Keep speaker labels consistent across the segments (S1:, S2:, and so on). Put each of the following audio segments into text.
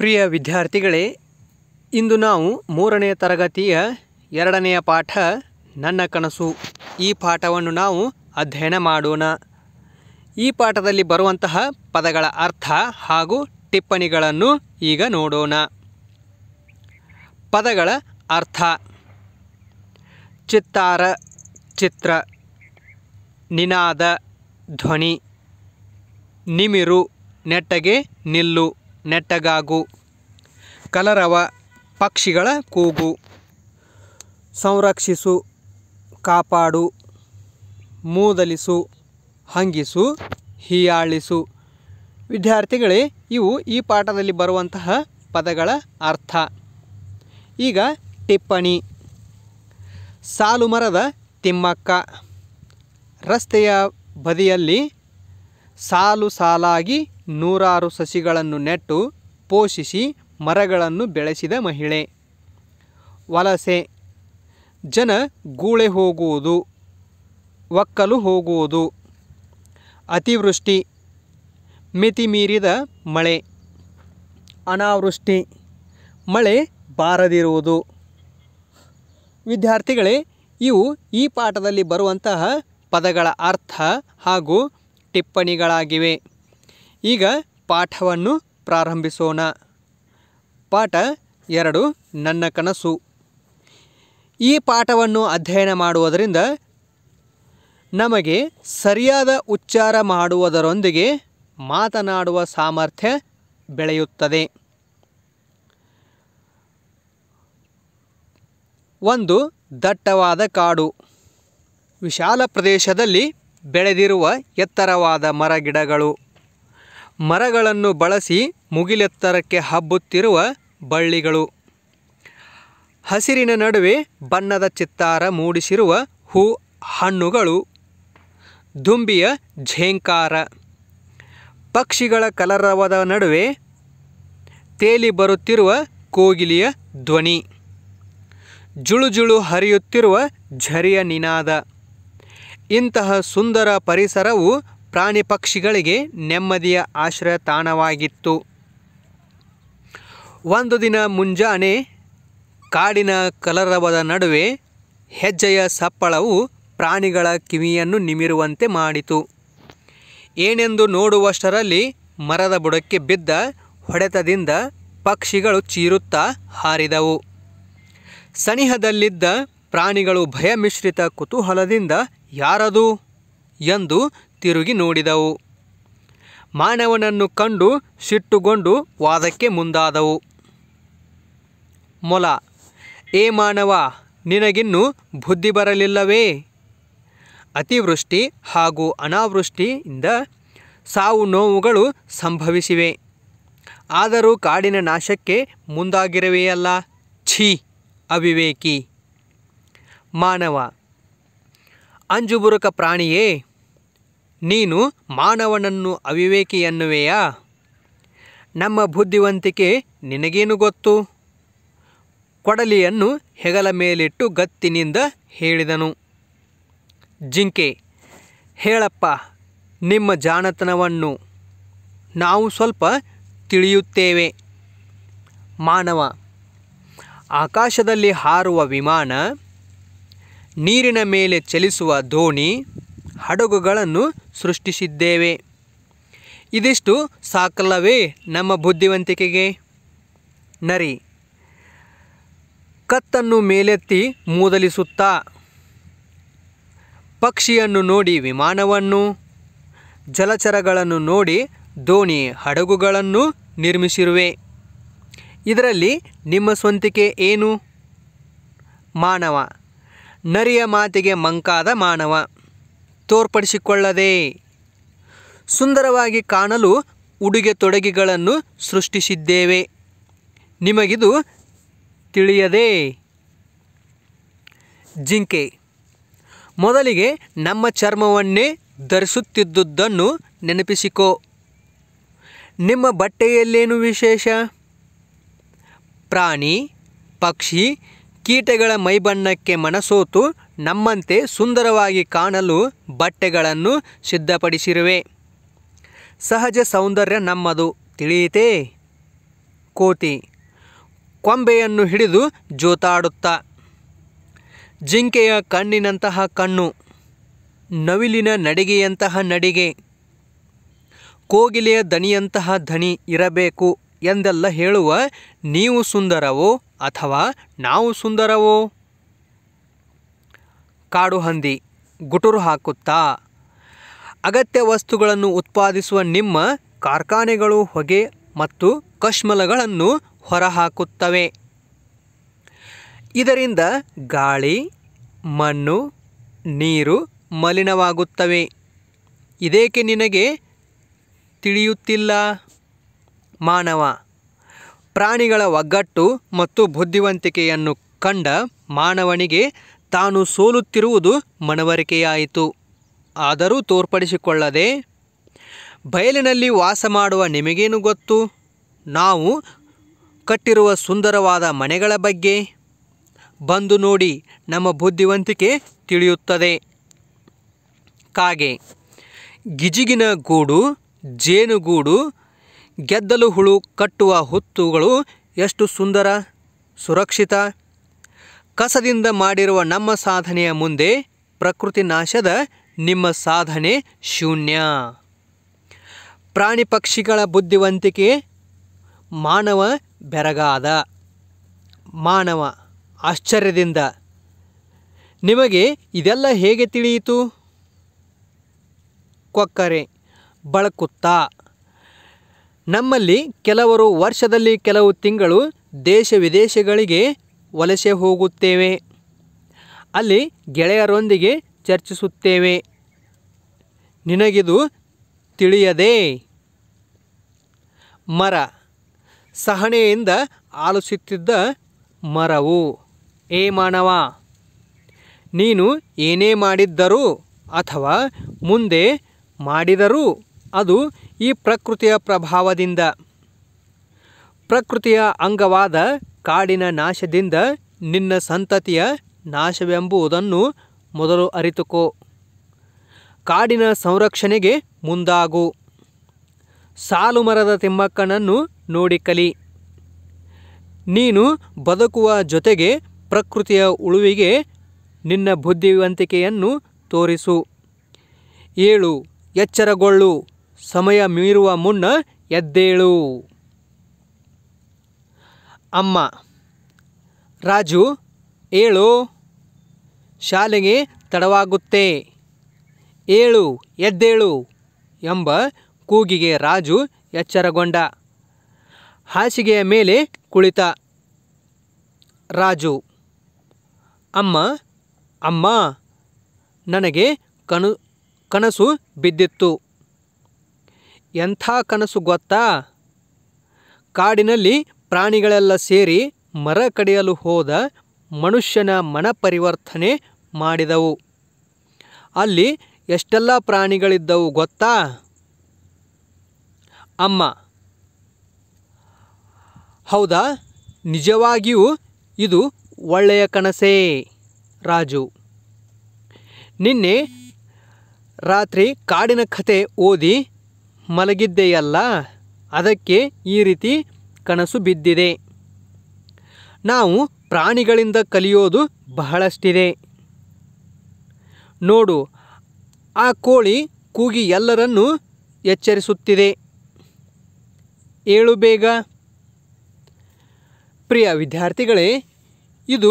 S1: ಪ್ರಿಯ ವಿದ್ಯಾರ್ಥಿಗಳೇ ಇಂದು ನಾವು ಮೂರನೇ ತರಗತಿಯ ಎರಡನೆಯ ಪಾಠ ನನ್ನ ಕನಸು ಈ ಪಾಠವನ್ನು ನಾವು ಅಧ್ಯಯನ ಮಾಡೋಣ ಈ ಪಾಠದಲ್ಲಿ ಬರುವಂತಹ ಪದಗಳ ಅರ್ಥ ಹಾಗೂ ಟಿಪ್ಪಣಿಗಳನ್ನು ಈಗ ನೋಡೋಣ ಪದಗಳ ಅರ್ಥ ಚಿತ್ತಾರ ಚಿತ್ರ ನಿನಾದ ಧ್ವನಿ ನಿಮಿರು ನೆಟ್ಟಗೆ ನಿಲ್ಲು ನೆಟ್ಟಗಾಗು ಕಲರವ ಪಕ್ಷಿಗಳ ಕೂಗು ಸಂರಕ್ಷಿಸು ಕಾಪಾಡು ಮೂದಲಿಸು ಹಂಗಿಸು ಹೀಯಾಳಿಸು ವಿದ್ಯಾರ್ಥಿಗಳೇ ಇವು ಈ ಪಾಠದಲ್ಲಿ ಬರುವಂತಹ ಪದಗಳ ಅರ್ಥ ಈಗ ಟಿಪ್ಪಣಿ ಸಾಲು ಮರದ ತಿಮ್ಮಕ್ಕ ರಸ್ತೆಯ ಬದಿಯಲ್ಲಿ ಸಾಲು ಸಾಲಾಗಿ ನೂರಾರು ಸಸಿಗಳನ್ನು ನೆಟ್ಟು ಪೋಷಿಸಿ ಮರಗಳನ್ನು ಬೆಳೆಸಿದ ಮಹಿಳೆ ವಲಸೆ ಜನ ಗೂಳೆ ಹೋಗುವುದು ಒಕ್ಕಲು ಹೋಗುವುದು ಅತಿವೃಷ್ಟಿ ಮಿತಿಮೀರಿದ ಮಳೆ ಅನಾವೃಷ್ಟಿ ಮಳೆ ಬಾರದಿರುವುದು ವಿದ್ಯಾರ್ಥಿಗಳೇ ಇವು ಈ ಪಾಠದಲ್ಲಿ ಬರುವಂತಹ ಪದಗಳ ಅರ್ಥ ಹಾಗೂ ಟಿಪ್ಪಣಿಗಳಾಗಿವೆ ಈಗ ಪಾಠವನ್ನು ಪ್ರಾರಂಭಿಸೋಣ ಪಾಠ ಎರಡು ನನ್ನ ಕನಸು ಈ ಪಾಠವನ್ನು ಅಧ್ಯಯನ ಮಾಡುವುದರಿಂದ ನಮಗೆ ಸರಿಯಾದ ಉಚ್ಚಾರ ಮಾಡುವುದರೊಂದಿಗೆ ಮಾತನಾಡುವ ಸಾಮರ್ಥ್ಯ ಬೆಳೆಯುತ್ತದೆ ಒಂದು ದಟ್ಟವಾದ ಕಾಡು ವಿಶಾಲ ಪ್ರದೇಶದಲ್ಲಿ ಬೆಳೆದಿರುವ ಎತ್ತರವಾದ ಮರಗಿಡಗಳು ಮರಗಳನ್ನು ಬಳಸಿ ಮುಗಿಲೆತ್ತರಕ್ಕೆ ಹಬ್ಬುತ್ತಿರುವ ಬಳ್ಳಿಗಳು ಹಸಿರಿನ ನಡುವೆ ಬಣ್ಣದ ಚಿತ್ತಾರ ಮೂಡಿಸಿರುವ ಹೂ ಹಣ್ಣುಗಳು ದುಂಬಿಯ ಝೇಂಕಾರ ಪಕ್ಷಿಗಳ ಕಲರವದ ನಡುವೆ ತೇಲಿ ಬರುತ್ತಿರುವ ಕೋಗಿಲಿಯ ಧ್ವನಿ ಜುಳುಜುಳು ಹರಿಯುತ್ತಿರುವ ಝರಿಯ ನಿನಾದ ಇಂತಹ ಸುಂದರ ಪರಿಸರವು ಪ್ರಾಣಿ ಪಕ್ಷಿಗಳಿಗೆ ನೆಮ್ಮದಿಯ ಆಶ್ರಯ ತಾಣವಾಗಿತ್ತು ಒಂದು ದಿನ ಮುಂಜಾನೆ ಕಾಡಿನ ಕಲರವದ ನಡುವೆ ಹೆಜ್ಜೆಯ ಸಪ್ಪಳವು ಪ್ರಾಣಿಗಳ ಕಿವಿಯನ್ನು ನಿಮಿರುವಂತೆ ಮಾಡಿತು ಏನೆಂದು ನೋಡುವಷ್ಟರಲ್ಲಿ ಮರದ ಬುಡಕ್ಕೆ ಬಿದ್ದ ಹೊಡೆತದಿಂದ ಪಕ್ಷಿಗಳು ಚೀರುತ್ತಾ ಹಾರಿದವು ಸನಿಹದಲ್ಲಿದ್ದ ಪ್ರಾಣಿಗಳು ಭಯಮಿಶ್ರಿತ ಕುತೂಹಲದಿಂದ ಯಾರದು ಎಂದು ತಿರುಗಿ ನೋಡಿದವು ಮಾನವನನ್ನು ಕಂಡು ಸಿಟ್ಟುಗೊಂಡು ವಾದಕ್ಕೆ ಮುಂದಾದವು ಮೊಲ ಏ ಮಾನವ ನಿನಗಿನ್ನು ಬುದ್ಧಿ ಬರಲಿಲ್ಲವೇ ಅತಿವೃಷ್ಟಿ ಹಾಗೂ ಅನಾವೃಷ್ಟಿಯಿಂದ ಸಾವು ನೋವುಗಳು ಸಂಭವಿಸಿವೆ ಆದರೂ ಕಾಡಿನ ನಾಶಕ್ಕೆ ಮುಂದಾಗಿರುವೆಯಲ್ಲ ಛೀ ಅವಿವೇಕಿ ಮಾನವ ಅಂಜುಬುರುಕ ಪ್ರಾಣಿಯೇ ನೀನು ಮಾನವನನ್ನು ಅವಿವೇಕಿ ಎನ್ನುವೆಯಾ ನಮ್ಮ ಬುದ್ಧಿವಂತಿಕೆ ನಿನಗೇನು ಗೊತ್ತು ಕೊಡಲಿಯನ್ನು ಹೆಗಲ ಮೇಲಿಟ್ಟು ಗತ್ತಿನಿಂದ ಹೇಳಿದನು ಜಿಂಕೆ ಹೇಳಪ್ಪ ನಿಮ್ಮ ಜಾಣತನವನ್ನು ನಾವು ಸ್ವಲ್ಪ ತಿಳಿಯುತ್ತೇವೆ ಮಾನವ ಆಕಾಶದಲ್ಲಿ ಹಾರುವ ವಿಮಾನ ನೀರಿನ ಮೇಲೆ ಚಲಿಸುವ ದೋಣಿ ಹಡಗುಗಳನ್ನು ಸೃಷ್ಟಿಸಿದ್ದೇವೆ ಇದಿಷ್ಟು ಸಾಕಲ್ಲವೇ ನಮ್ಮ ಬುದ್ಧಿವಂತಿಕೆಗೆ ನರಿ ಕತ್ತನ್ನು ಮೇಲೆತ್ತಿ ಮೂದಲಿಸುತ್ತಾ ಪಕ್ಷಿಯನ್ನು ನೋಡಿ ವಿಮಾನವನ್ನು ಜಲಚರಗಳನ್ನು ನೋಡಿ ದೋಣಿ ಹಡಗುಗಳನ್ನು ನಿರ್ಮಿಸಿರುವೆ ಇದರಲ್ಲಿ ನಿಮ್ಮ ಸ್ವಂತಿಕೆ ಏನು ಮಾನವ ನರಿಯ ಮಾತಿಗೆ ಮಂಕಾದ ಮಾನವ ತೋರ್ಪಡಿಸಿಕೊಳ್ಳದೆ ಸುಂದರವಾಗಿ ಕಾಣಲು ಉಡುಗೆ ತೊಡಗಿಗಳನ್ನು ಸೃಷ್ಟಿಸಿದ್ದೇವೆ ನಿಮಗಿದು ತಿಳಿಯದೆ ಜಿಂಕೆ ಮೊದಲಿಗೆ ನಮ್ಮ ಚರ್ಮವನ್ನೇ ಧರಿಸುತ್ತಿದ್ದುದನ್ನು ನೆನಪಿಸಿಕೋ ನಿಮ್ಮ ಬಟ್ಟೆಯಲ್ಲೇನು ವಿಶೇಷ ಪ್ರಾಣಿ ಪಕ್ಷಿ ಕೀಟಗಳ ಮೈಬಣ್ಣಕ್ಕೆ ಮನಸೋತು ನಮ್ಮಂತೆ ಸುಂದರವಾಗಿ ಕಾಣಲು ಬಟ್ಟೆಗಳನ್ನು ಸಿದ್ಧಪಡಿಸಿರುವೆ ಸಹಜ ಸೌಂದರ್ಯ ನಮ್ಮದು ತಿಳಿಯಿತೇ ಕೋತಿ ಕೊಂಬೆಯನ್ನು ಹಿಡಿದು ಜೋತಾಡುತ್ತಾ ಜಿಂಕೆಯ ಕಣ್ಣಿನಂತಹ ಕಣ್ಣು ನವಿಲಿನ ನಡಿಗೆಯಂತಹ ನಡಿಗೆ ಕೋಗಿಲೆಯ ದನಿಯಂತಹ ದನಿ ಇರಬೇಕು ಎಂದೆಲ್ಲ ಹೇಳುವ ನೀವು ಸುಂದರವೋ ಅಥವಾ ನಾವು ಸುಂದರವೋ ಕಾಡು ಹಂದಿ ಗುಟುರು ಹಾಕುತ್ತಾ ಅಗತ್ಯ ವಸ್ತುಗಳನ್ನು ಉತ್ಪಾದಿಸುವ ನಿಮ್ಮ ಕಾರ್ಖಾನೆಗಳು ಹೊಗೆ ಮತ್ತು ಕಶ್ಮಲಗಳನ್ನು ಹೊರಹಾಕುತ್ತವೆ ಇದರಿಂದ ಗಾಳಿ ಮಣ್ಣು ನೀರು ಮಲಿನವಾಗುತ್ತವೆ ಇದೇಕೆ ನಿನಗೆ ತಿಳಿಯುತ್ತಿಲ್ಲ ಮಾನವ ಪ್ರಾಣಿಗಳ ಒಗ್ಗಟ್ಟು ಮತ್ತು ಬುದ್ಧಿವಂತಿಕೆಯನ್ನು ಕಂಡ ಮಾನವನಿಗೆ ತಾನು ಸೋಲುತ್ತಿರುವುದು ಮನವರಿಕೆಯಾಯಿತು ಆದರೂ ತೋರ್ಪಡಿಸಿಕೊಳ್ಳದೆ ಬಯಲಿನಲ್ಲಿ ವಾಸ ಮಾಡುವ ನಿಮಗೇನು ಗೊತ್ತು ನಾವು ಕಟ್ಟಿರುವ ಸುಂದರವಾದ ಮನೆಗಳ ಬಗ್ಗೆ ಬಂದು ನೋಡಿ ನಮ್ಮ ಬುದ್ಧಿವಂತಿಕೆ ತಿಳಿಯುತ್ತದೆ ಕಾಗೆ ಗಿಜಿಗಿನ ಗೂಡು ಜೇನುಗೂಡು ಗೆದ್ದಲು ಹುಳು ಕಟ್ಟುವ ಹುತ್ತುಗಳು ಎಷ್ಟು ಸುಂದರ ಸುರಕ್ಷಿತ ಕಸದಿಂದ ಮಾಡಿರುವ ನಮ್ಮ ಸಾಧನೆಯ ಮುಂದೆ ಪ್ರಕೃತಿ ನಾಶದ ನಿಮ್ಮ ಸಾಧನೆ ಶೂನ್ಯ ಪ್ರಾಣಿ ಪಕ್ಷಿಗಳ ಬುದ್ಧಿವಂತಿಕೆ ಮಾನವ ಬೆರಗಾದ ಮಾನವ ಆಶ್ಚರ್ಯದಿಂದ ನಿಮಗೆ ಇದೆಲ್ಲ ಹೇಗೆ ತಿಳಿಯಿತು ಕೊಕ್ಕರೆ ಬಳಕುತ್ತಾ ನಮ್ಮಲ್ಲಿ ಕೆಲವರು ವರ್ಷದಲ್ಲಿ ಕೆಲವು ತಿಂಗಳು ದೇಶ ವಿದೇಶಗಳಿಗೆ ವಲಸೆ ಹೋಗುತ್ತೇವೆ ಅಲ್ಲಿ ಗೆಳೆಯರೊಂದಿಗೆ ಚರ್ಚಿಸುತ್ತೇವೆ ನಿನಗಿದು ತಿಳಿಯದೆ ಮರ ಸಹನೆಯಿಂದ ಆಲಿಸುತ್ತಿದ್ದ ಮರವು ಏ ಮಾನವ ನೀನು ಏನೇ ಮಾಡಿದ್ದರೂ ಅಥವಾ ಮುಂದೆ ಮಾಡಿದರೂ ಅದು ಈ ಪ್ರಕೃತಿಯ ಪ್ರಭಾವದಿಂದ ಪ್ರಕೃತಿಯ ಅಂಗವಾದ ಕಾಡಿನ ನಾಶದಿಂದ ನಿನ್ನ ಸಂತತಿಯ ನಾಶವೆಂಬುದನ್ನು ಮೊದಲು ಅರಿತುಕೋ ಕಾಡಿನ ಸಂರಕ್ಷಣೆಗೆ ಮುಂದಾಗು ಸಾಲು ಮರದ ತಿಮ್ಮಕ್ಕನನ್ನು ನೋಡಿ ಕಲಿ ನೀನು ಬದುಕುವ ಜೊತೆಗೆ ಪ್ರಕೃತಿಯ ಉಳುವಿಗೆ ನಿನ್ನ ಬುದ್ಧಿವಂತಿಕೆಯನ್ನು ತೋರಿಸು ಏಳು ಎಚ್ಚರಗೊಳ್ಳು ಸಮಯ ಮೀರುವ ಮುನ್ನ ಎದ್ದೇಳು ಅಮ್ಮ ರಾಜು ಏಳು ಶಾಲೆಗೆ ತಡವಾಗುತ್ತೆ ಏಳು ಎದ್ದೇಳು ಎಂಬ ಕೂಗಿಗೆ ರಾಜು ಎಚ್ಚರಗೊಂಡ ಹಾಸಿಗೆಯ ಮೇಲೆ ಕುಳಿತ ರಾಜು ಅಮ್ಮ ಅಮ್ಮ ನನಗೆ ಕನು ಕನಸು ಬಿದ್ದಿತ್ತು ಎಂಥ ಕನಸು ಗೊತ್ತಾ ಕಾಡಿನಲ್ಲಿ ಪ್ರಾಣಿಗಳೆಲ್ಲ ಸೇರಿ ಮರ ಕಡಿಯಲು ಹೋದ ಮನುಷ್ಯನ ಮನ ಪರಿವರ್ತನೆ ಮಾಡಿದವು ಅಲ್ಲಿ ಎಷ್ಟೆಲ್ಲ ಪ್ರಾಣಿಗಳಿದ್ದವು ಗೊತ್ತಾ ಅಮ್ಮ ಹೌದಾ ನಿಜವಾಗಿಯೂ ಇದು ಒಳ್ಳೆಯ ಕನಸೇ ರಾಜು ನಿನ್ನೆ ರಾತ್ರಿ ಕಾಡಿನ ಕಥೆ ಓದಿ ಮಲಗಿದ್ದೆಯಲ್ಲ ಅದಕ್ಕೆ ಈ ರೀತಿ ಕನಸು ಬಿದ್ದಿದೆ ನಾವು ಪ್ರಾಣಿಗಳಿಂದ ಕಲಿಯೋದು ಬಹಳಷ್ಟಿದೆ ನೋಡು ಆ ಕೋಳಿ ಕೂಗಿ ಎಲ್ಲರನ್ನೂ ಎಚ್ಚರಿಸುತ್ತಿದೆ ಏಳು ಬೇಗ ಪ್ರಿಯ ವಿದ್ಯಾರ್ಥಿಗಳೇ ಇದು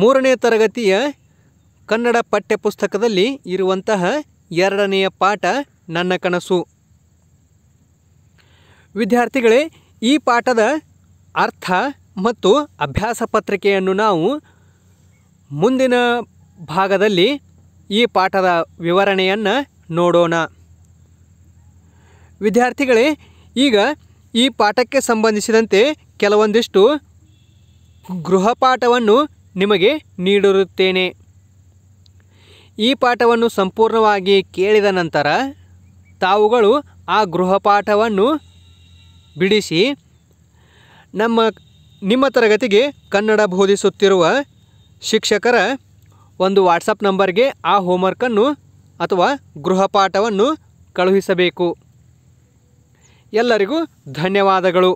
S1: ಮೂರನೇ ತರಗತಿಯ ಕನ್ನಡ ಪಠ್ಯಪುಸ್ತಕದಲ್ಲಿ ಇರುವಂತಹ ಎರಡನೆಯ ಪಾಠ ನನ್ನ ಕನಸು ವಿದ್ಯಾರ್ಥಿಗಳೇ ಈ ಪಾಠದ ಅರ್ಥ ಮತ್ತು ಅಭ್ಯಾಸ ಪತ್ರಿಕೆಯನ್ನು ನಾವು ಮುಂದಿನ ಭಾಗದಲ್ಲಿ ಈ ಪಾಠದ ವಿವರಣೆಯನ್ನು ನೋಡೋಣ ವಿದ್ಯಾರ್ಥಿಗಳೇ ಈಗ ಈ ಪಾಠಕ್ಕೆ ಸಂಬಂಧಿಸಿದಂತೆ ಕೆಲವೊಂದಿಷ್ಟು ಗೃಹಪಾಠವನ್ನು ನಿಮಗೆ ನೀಡಿರುತ್ತೇನೆ ಈ ಪಾಠವನ್ನು ಸಂಪೂರ್ಣವಾಗಿ ಕೇಳಿದ ನಂತರ ತಾವುಗಳು ಆ ಗೃಹಪಾಠವನ್ನು ಬಿಡಿಸಿ ನಮ್ಮ ನಿಮ್ಮ ತರಗತಿಗೆ ಕನ್ನಡ ಬೋಧಿಸುತ್ತಿರುವ ಶಿಕ್ಷಕರ ಒಂದು ವಾಟ್ಸಪ್ ನಂಬರ್ಗೆ ಆ ಹೋಮ್ವರ್ಕನ್ನು ಅಥವಾ ಗೃಹಪಾಠವನ್ನು ಕಳುಹಿಸಬೇಕು ಎಲ್ಲರಿಗೂ ಧನ್ಯವಾದಗಳು